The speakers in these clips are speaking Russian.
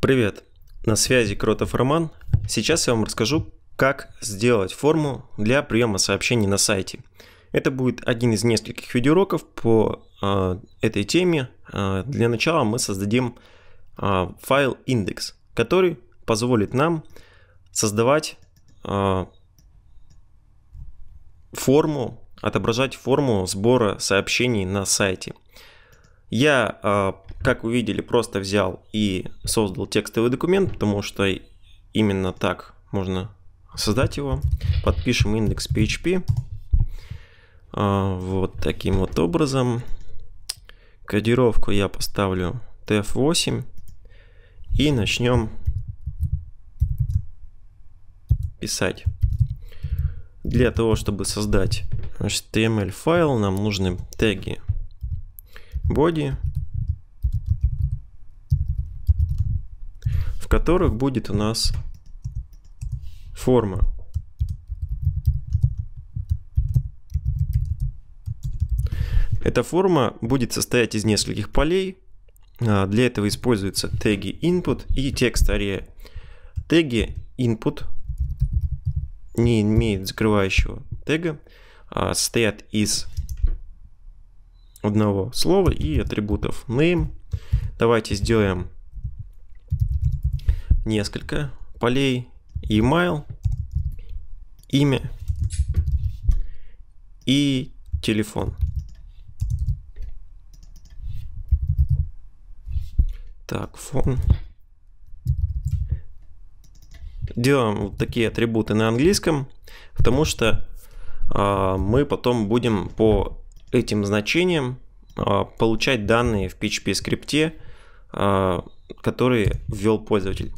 Привет, на связи Кротов Роман. Сейчас я вам расскажу, как сделать форму для приема сообщений на сайте. Это будет один из нескольких видеоуроков по э, этой теме. Э, для начала мы создадим э, файл индекс, который позволит нам создавать э, форму, отображать форму сбора сообщений на сайте. Я, а, как вы видели, просто взял и создал текстовый документ, потому что именно так можно создать его. Подпишем индекс PHP. А, вот таким вот образом. Кодировку я поставлю TF8. И начнем писать. Для того, чтобы создать HTML файл, нам нужны теги body, в которых будет у нас форма. Эта форма будет состоять из нескольких полей. А, для этого используются теги input и текст array. Теги input не имеет закрывающего тега, а состоят из одного слова и атрибутов name. Давайте сделаем несколько полей email, имя и телефон. Так, фон. Делаем вот такие атрибуты на английском, потому что э, мы потом будем по этим значением а, получать данные в PHP скрипте, а, который ввел пользователь.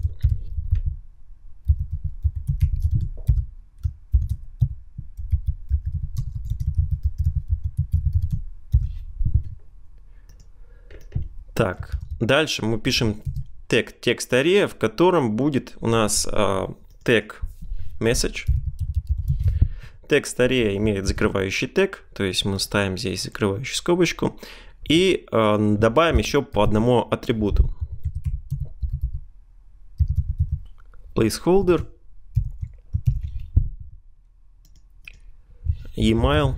Так, дальше мы пишем тег текст ария, в котором будет у нас э, тег message – Текст арея имеет закрывающий тег, то есть мы ставим здесь закрывающую скобочку и э, добавим еще по одному атрибуту. Placeholder email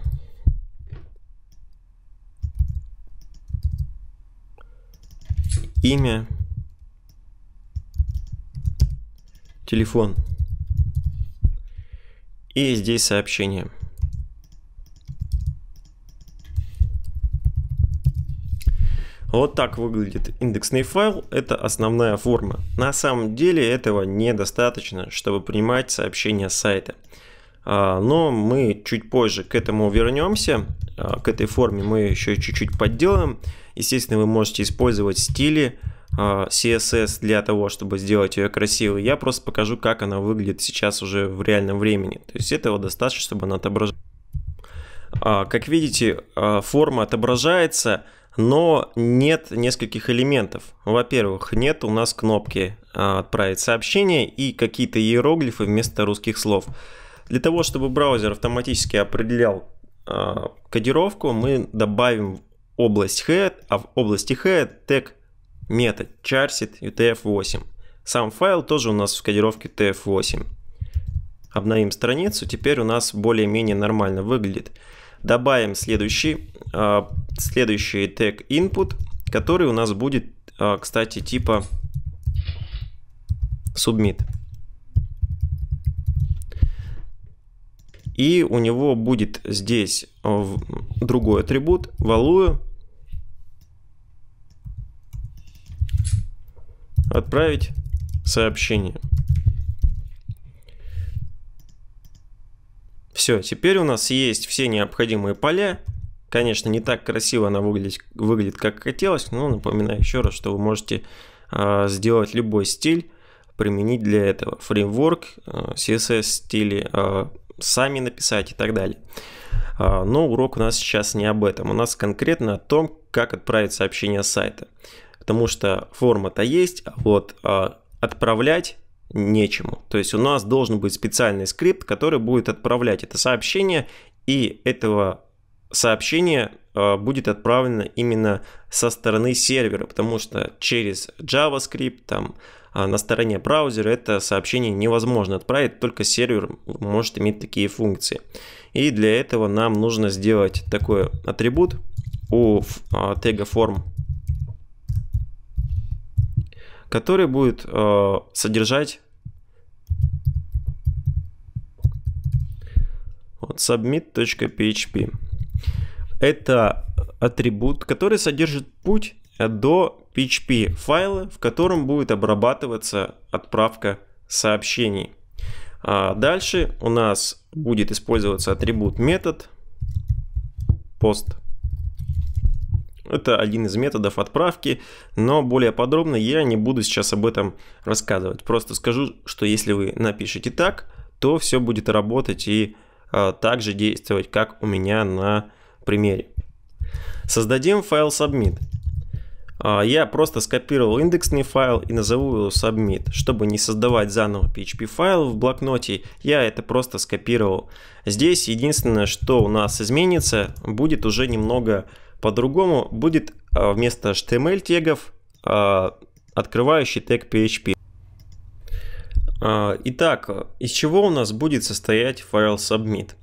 имя телефон и здесь сообщение. Вот так выглядит индексный файл, это основная форма. На самом деле этого недостаточно, чтобы принимать сообщения сайта. А, но мы чуть позже к этому вернемся, а, к этой форме мы еще чуть-чуть подделаем. Естественно, вы можете использовать стили, а, CSS для того, чтобы сделать ее красивой. Я просто покажу, как она выглядит сейчас уже в реальном времени. То есть этого достаточно, чтобы она отображалась. Как видите, а, форма отображается, но нет нескольких элементов. Во-первых, нет у нас кнопки а, «Отправить сообщение» и какие-то иероглифы вместо русских слов. Для того, чтобы браузер автоматически определял кодировку, мы добавим область head, а в области head тег метод charset utf8. Сам файл тоже у нас в кодировке utf 8 Обновим страницу, теперь у нас более-менее нормально выглядит. Добавим следующий, а, следующий тег input, который у нас будет, а, кстати, типа submit. И у него будет здесь а, другой атрибут, value, Отправить сообщение. Все, теперь у нас есть все необходимые поля. Конечно, не так красиво она выглядит, выглядит как хотелось, но напоминаю еще раз, что вы можете э, сделать любой стиль, применить для этого фреймворк, а, э, CSS стили, э, сами написать и так далее. Но урок у нас сейчас не об этом. У нас конкретно о том, как отправить сообщение с сайта потому что форма-то есть, а вот а, отправлять нечему. То есть у нас должен быть специальный скрипт, который будет отправлять это сообщение, и этого сообщения а, будет отправлено именно со стороны сервера, потому что через JavaScript там а, на стороне браузера это сообщение невозможно отправить, только сервер может иметь такие функции. И для этого нам нужно сделать такой атрибут у тега form который будет э, содержать вот, submit.php. Это атрибут, который содержит путь до PHP файла, в котором будет обрабатываться отправка сообщений. А дальше у нас будет использоваться атрибут метод post это один из методов отправки, но более подробно я не буду сейчас об этом рассказывать. Просто скажу, что если вы напишите так, то все будет работать и э, также действовать, как у меня на примере. Создадим файл submit. Э, я просто скопировал индексный файл и назову его submit. Чтобы не создавать заново PHP файл в блокноте, я это просто скопировал. Здесь единственное, что у нас изменится, будет уже немного по-другому будет а, вместо HTML тегов а, открывающий тег PHP. А, итак, из чего у нас будет состоять файл submit?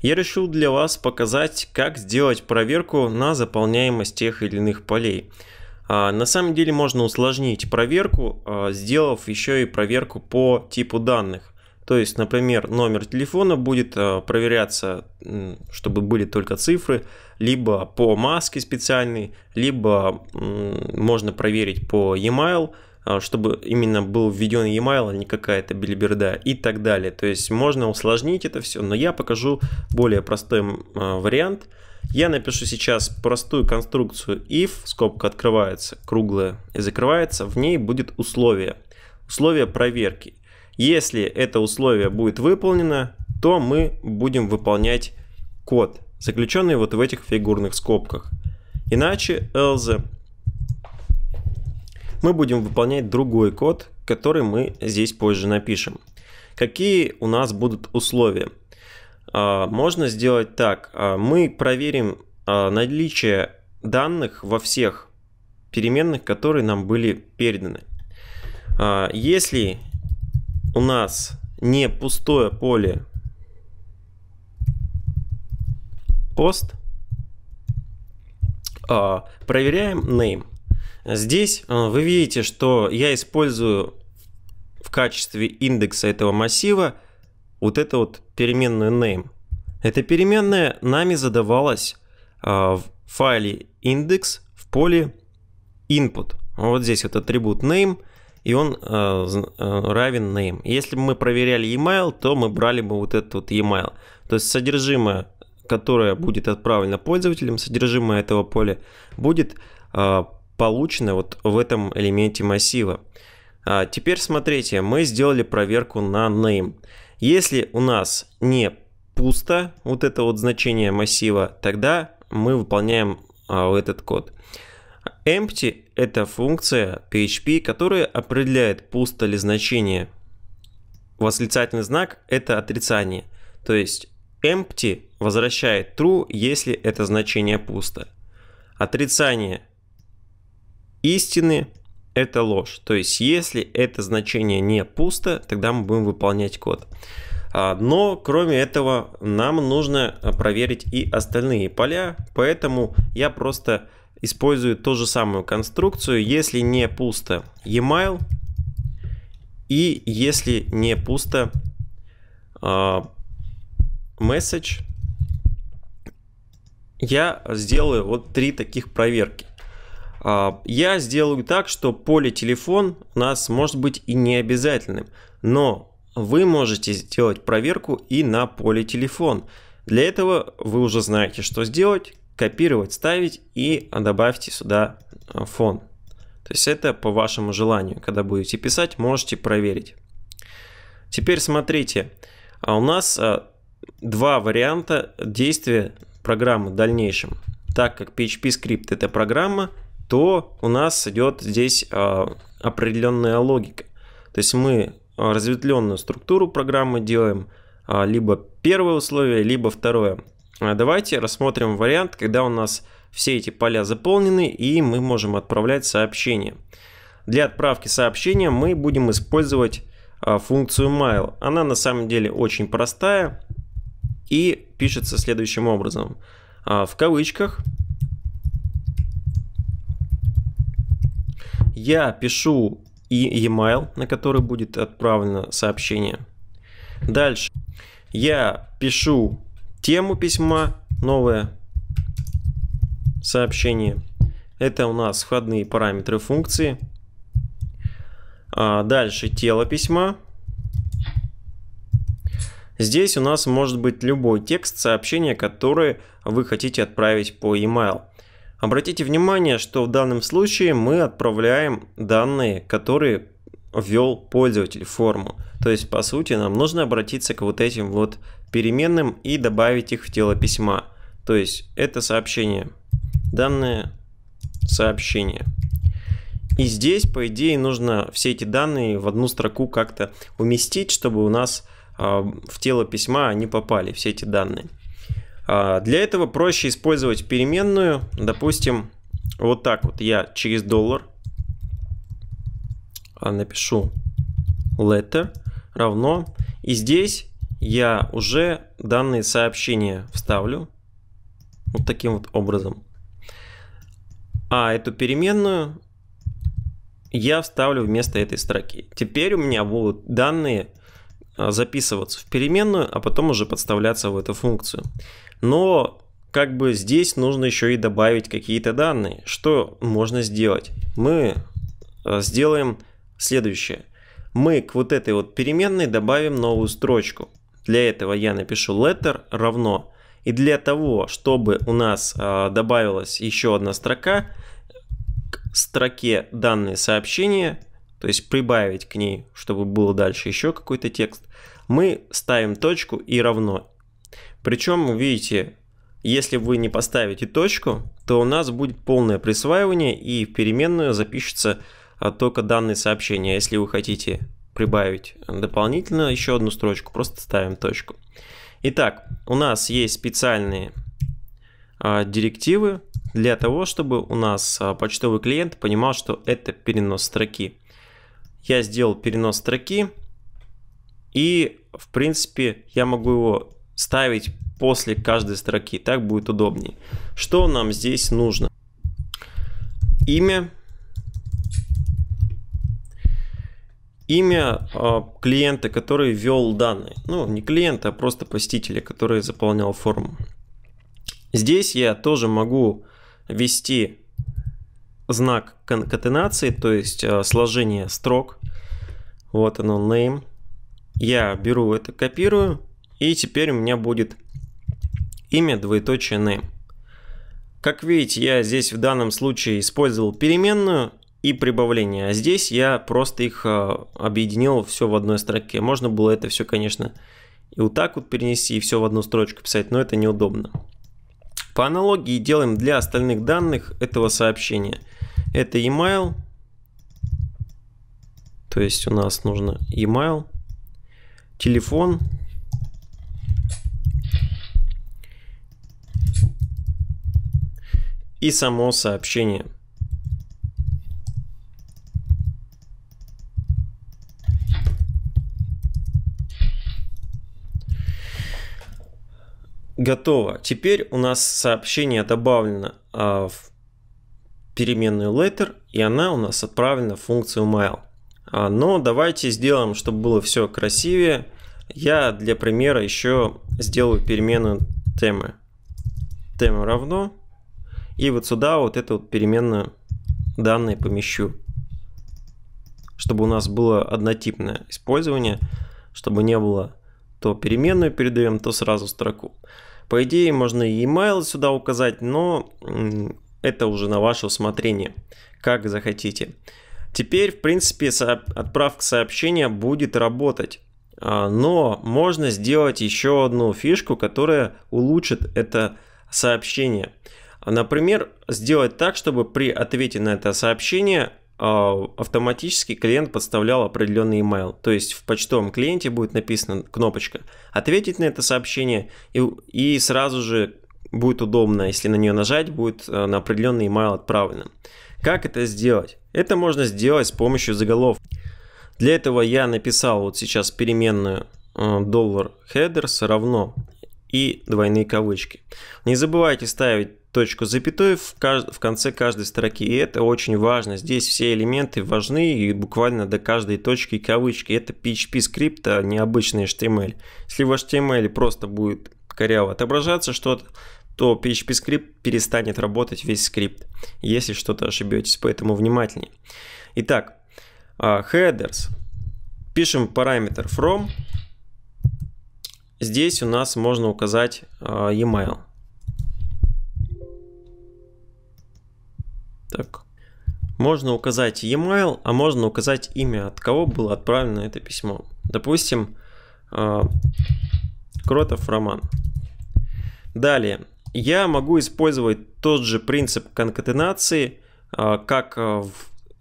Я решил для вас показать, как сделать проверку на заполняемость тех или иных полей. На самом деле можно усложнить проверку, сделав еще и проверку по типу данных. То есть, например, номер телефона будет э, проверяться, чтобы были только цифры, либо по маске специальной, либо можно проверить по e-mail, э, чтобы именно был введен e-mail, а не какая-то билиберда и так далее. То есть можно усложнить это все, но я покажу более простой э, вариант. Я напишу сейчас простую конструкцию if, скобка открывается, круглая и закрывается, в ней будет условие, условие проверки – если это условие будет выполнено, то мы будем выполнять код, заключенный вот в этих фигурных скобках. Иначе else мы будем выполнять другой код, который мы здесь позже напишем. Какие у нас будут условия? А, можно сделать так. А, мы проверим а, наличие данных во всех переменных, которые нам были переданы. Если у нас не пустое поле пост, а, проверяем name. Здесь а, вы видите, что я использую в качестве индекса этого массива вот это вот переменную name. Эта переменная нами задавалась а, в файле индекс в поле input. Вот здесь вот атрибут name – и он э, э, равен name. Если бы мы проверяли email, то мы брали бы вот этот вот email. То есть содержимое, которое будет отправлено пользователем, содержимое этого поля, будет э, получено вот в этом элементе массива. А теперь смотрите, мы сделали проверку на name. Если у нас не пусто вот это вот значение массива, тогда мы выполняем а, этот код. Empty это функция PHP, которая определяет пусто ли значение. Восклицательный знак – это отрицание. То есть empty возвращает true, если это значение пусто. Отрицание истины – это ложь. То есть если это значение не пусто, тогда мы будем выполнять код. А, но кроме этого нам нужно а, проверить и остальные поля, поэтому я просто использует ту же самую конструкцию, если не пусто email и если не пусто э, message. Я сделаю вот три таких проверки. А, я сделаю так, что поле телефон у нас может быть и не обязательным, но вы можете сделать проверку и на поле телефон. Для этого вы уже знаете, что сделать копировать, ставить и добавьте сюда э, фон. То есть это по вашему желанию. Когда будете писать, можете проверить. Теперь смотрите, а у нас э, два варианта действия программы в дальнейшем. Так как PHP скрипт это программа, то у нас идет здесь э, определенная логика. То есть мы разветвленную структуру программы делаем, либо первое условие, либо второе. Э, давайте рассмотрим вариант, когда у нас все эти поля заполнены и мы можем отправлять сообщение. Для отправки сообщения мы будем использовать э, функцию mail. Она на самом деле очень простая и пишется следующим образом. Э, в кавычках я пишу и e-mail, на который будет отправлено сообщение. Дальше я пишу тему письма, новое сообщение. Это у нас входные параметры функции. А дальше тело письма. Здесь у нас может быть любой текст сообщения, которое вы хотите отправить по e-mail. Обратите внимание, что в данном случае мы отправляем данные, которые ввел пользователь форму. То есть, по сути, нам нужно обратиться к вот этим вот переменным и добавить их в тело письма. То есть, это сообщение. Данное сообщение. И здесь, по идее, нужно все эти данные в одну строку как-то уместить, чтобы у нас а, в тело письма они попали, все эти данные. А, для этого проще использовать переменную, допустим, вот так вот я через доллар а, напишу letter равно. И здесь я уже данные сообщения вставлю. Вот таким вот образом. А эту переменную я вставлю вместо этой строки. Теперь у меня будут данные а, записываться в переменную, а потом уже подставляться в эту функцию. Но как бы здесь нужно еще и добавить какие-то данные. Что можно сделать? Мы а, сделаем Следующее. Мы к вот этой вот переменной добавим новую строчку. Для этого я напишу letter равно. И для того, чтобы у нас э, добавилась еще одна строка, к строке данные сообщения, то есть прибавить к ней, чтобы было дальше еще какой-то текст, мы ставим точку и равно. Причем, видите, если вы не поставите точку, то у нас будет полное присваивание и в переменную запишется только данные сообщения, а если вы хотите прибавить дополнительно еще одну строчку, просто ставим точку. Итак, у нас есть специальные а, директивы для того, чтобы у нас а, почтовый клиент понимал, что это перенос строки. Я сделал перенос строки, и, в принципе, я могу его ставить после каждой строки, так будет удобнее. Что нам здесь нужно? Имя имя а, клиента, который ввел данные. Ну, не клиента, а просто посетителя, который заполнял форму. Здесь я тоже могу ввести знак конкатенации, то есть а, сложение строк. Вот оно, name. Я беру это, копирую, и теперь у меня будет имя двоеточие name. Как видите, я здесь в данном случае использовал переменную, и прибавления. А здесь я просто их а, объединил все в одной строке. Можно было это все, конечно, и вот так вот перенести, и все в одну строчку писать, но это неудобно. По аналогии делаем для остальных данных этого сообщения. Это email, то есть у нас нужно email, телефон, и само сообщение. Готово. Теперь у нас сообщение добавлено а, в переменную letter, и она у нас отправлена в функцию mail. А, но давайте сделаем, чтобы было все красивее. Я для примера еще сделаю переменную темы. Тема равно. И вот сюда вот эту вот переменную данные помещу. Чтобы у нас было однотипное использование, чтобы не было то переменную передаем, то сразу строку. По идее, можно и email сюда указать, но это уже на ваше усмотрение, как захотите. Теперь, в принципе, отправка сообщения будет работать. А, но можно сделать еще одну фишку, которая улучшит это сообщение. Например, сделать так, чтобы при ответе на это сообщение а, автоматически клиент подставлял определенный email. То есть в почтовом клиенте будет написана кнопочка «Ответить на это сообщение» и, и сразу же будет удобно, если на нее нажать, будет э, на определенный email отправлено. Как это сделать? Это можно сделать с помощью заголовков. Для этого я написал вот сейчас переменную э, доллар headers равно и двойные кавычки. Не забывайте ставить точку запятой в, кажд... в конце каждой строки. И это очень важно. Здесь все элементы важны и буквально до каждой точки и кавычки. Это PHP скрипт, а не обычный HTML. Если в HTML просто будет коряво отображаться что-то, то PHP скрипт перестанет работать весь скрипт, если что-то ошибетесь, поэтому внимательнее. Итак, а, headers. Пишем параметр from. Здесь у нас можно указать а, email. Так. Можно указать e-mail, а можно указать имя, от кого было отправлено это письмо. Допустим, а, Кротов Роман. Далее. Я могу использовать тот же принцип конкатенации, а, как а, в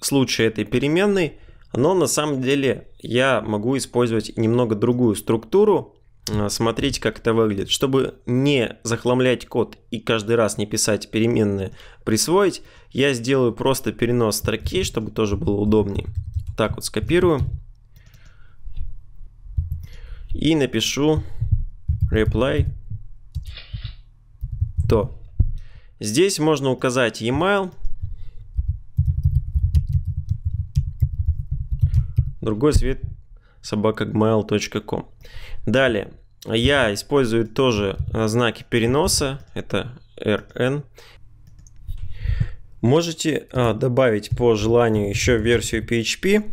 случае этой переменной, но на самом деле я могу использовать немного другую структуру, а, смотреть, как это выглядит. Чтобы не захламлять код и каждый раз не писать переменные присвоить, я сделаю просто перенос строки, чтобы тоже было удобнее. Так вот скопирую. И напишу reply то. Здесь можно указать email, другой цвет собакагmail.com. Далее, я использую тоже э, знаки переноса, это RN. Можете э, добавить по желанию еще версию PHP.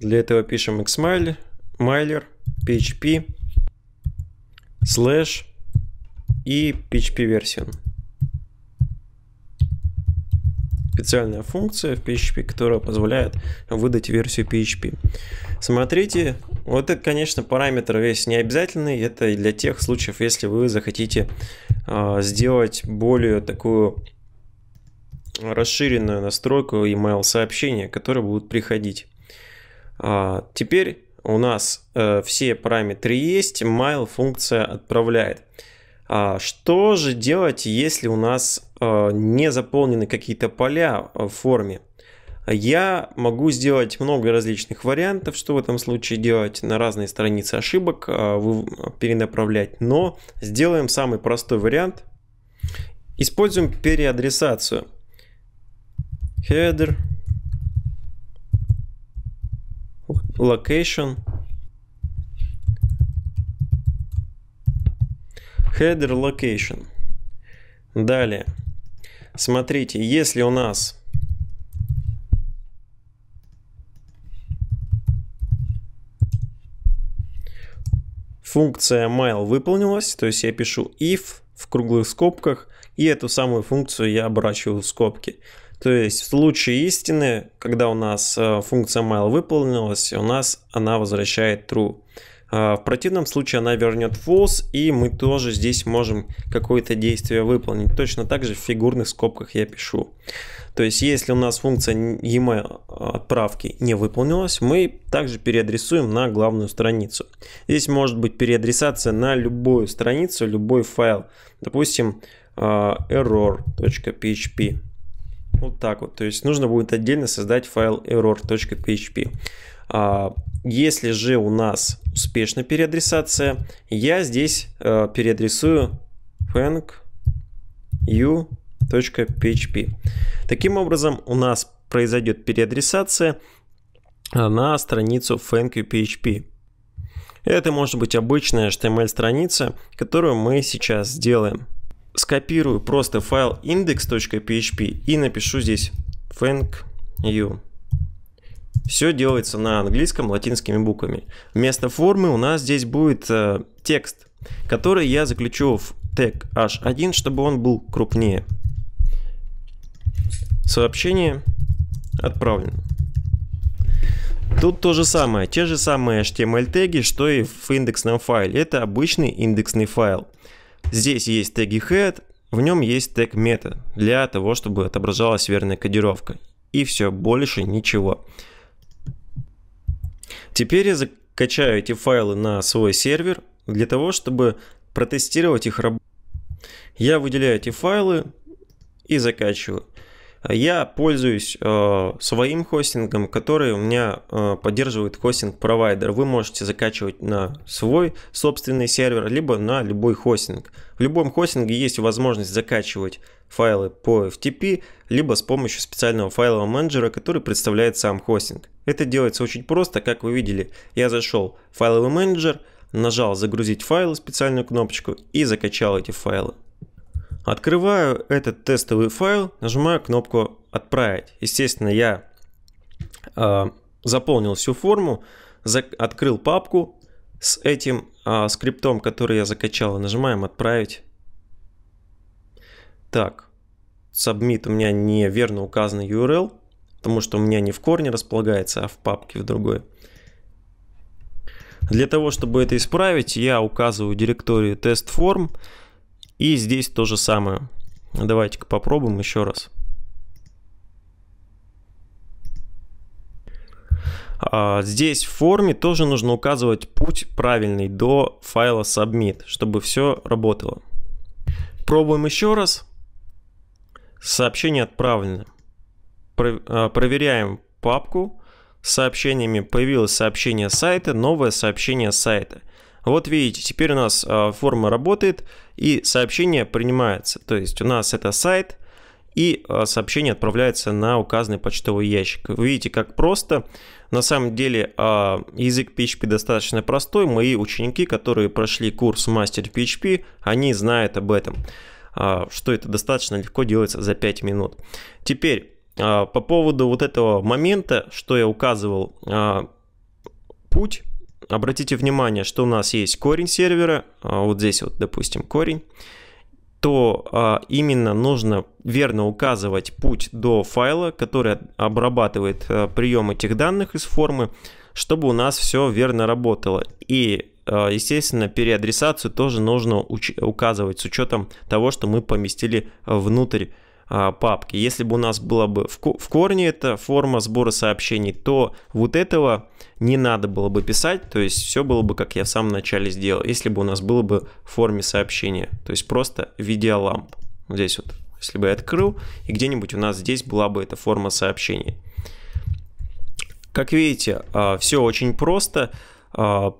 Для этого пишем xmiler, php, slash и php version. специальная функция в PHP, которая позволяет выдать версию PHP. Смотрите, вот это, конечно, параметр весь необязательный. это для тех случаев, если вы захотите э, сделать более такую расширенную настройку email сообщения, которые будут приходить. А, теперь у нас э, все параметры есть, mail функция отправляет. А что же делать, если у нас э, не заполнены какие-то поля э, в форме? Я могу сделать много различных вариантов, что в этом случае делать, на разные страницы ошибок э, перенаправлять, но сделаем самый простой вариант. Используем переадресацию. Header, location, Header location. Далее. Смотрите, если у нас функция mail выполнилась, то есть я пишу if в круглых скобках, и эту самую функцию я оборачиваю в скобки. То есть в случае истины, когда у нас э, функция mail выполнилась, у нас она возвращает true. А, в противном случае она вернет false, и мы тоже здесь можем какое-то действие выполнить. Точно так же в фигурных скобках я пишу. То есть, если у нас функция email отправки не выполнилась, мы также переадресуем на главную страницу. Здесь может быть переадресация на любую страницу, любой файл. Допустим, а, error.php. Вот так вот. То есть нужно будет отдельно создать файл error.php. А, если же у нас успешная переадресация, я здесь э, переадресую fang Таким образом, у нас произойдет переадресация э, на страницу fang.php. Это может быть обычная HTML-страница, эм которую мы сейчас сделаем. Скопирую просто файл index.php и напишу здесь fang.u. Все делается на английском латинскими буквами. Вместо формы у нас здесь будет э, текст, который я заключу в тег h1, чтобы он был крупнее. Сообщение отправлено. Тут то же самое, те же самые HTML теги, что и в индексном файле. Это обычный индексный файл. Здесь есть теги head, в нем есть тег meta для того, чтобы отображалась верная кодировка. И все, больше ничего. Теперь я закачаю эти файлы на свой сервер для того, чтобы протестировать их работу. Я выделяю эти файлы и закачиваю. Я пользуюсь э, своим хостингом, который у меня э, поддерживает хостинг-провайдер. Вы можете закачивать на свой собственный сервер, либо на любой хостинг. В любом хостинге есть возможность закачивать файлы по FTP, либо с помощью специального файлового менеджера, который представляет сам хостинг. Это делается очень просто, как вы видели. Я зашел в файловый менеджер, нажал «Загрузить файлы» специальную кнопочку и закачал эти файлы. Открываю этот тестовый файл, нажимаю кнопку «Отправить». Естественно, я э, заполнил всю форму, открыл папку с этим э, скриптом, который я закачал. Нажимаем «Отправить». Так, submit у меня неверно указан URL, потому что у меня не в корне располагается, а в папке в другой. Для того, чтобы это исправить, я указываю директорию test_form. форм. И здесь то же самое. Давайте-ка попробуем еще раз. А, здесь в форме тоже нужно указывать путь правильный до файла submit, чтобы все работало. Пробуем еще раз. Сообщение отправлено. А, проверяем папку с сообщениями. Появилось сообщение сайта, новое сообщение сайта – вот видите, теперь у нас а, форма работает и сообщение принимается. То есть у нас это сайт и а, сообщение отправляется на указанный почтовый ящик. Вы видите, как просто. На самом деле а, язык PHP достаточно простой. Мои ученики, которые прошли курс мастер PHP, они знают об этом, что это достаточно легко делается за 5 минут. Теперь по поводу вот этого момента, что я указывал путь обратите внимание, что у нас есть корень сервера, а, вот здесь вот, допустим, корень, то а, именно нужно верно указывать путь до файла, который обрабатывает а, прием этих данных из формы, чтобы у нас все верно работало. И, естественно, переадресацию тоже нужно указывать с учетом того, что мы поместили внутрь а, папки. Если бы у нас была бы в корне эта форма сбора сообщений, то вот этого не надо было бы писать, то есть все было бы, как я в самом начале сделал, если бы у нас было бы в форме сообщения, то есть просто видеоламп. Вот здесь вот, если бы я открыл, и где-нибудь у нас здесь была бы эта форма сообщений. Как видите, а, все очень просто. А,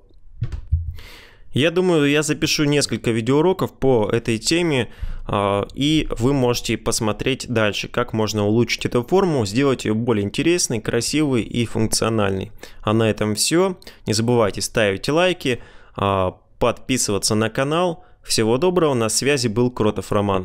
я думаю, я запишу несколько видеоуроков по этой теме. А, и вы можете посмотреть дальше, как можно улучшить эту форму, сделать ее более интересной, красивой и функциональной. А на этом все. Не забывайте ставить лайки, а, подписываться на канал. Всего доброго, на связи был Кротов Роман.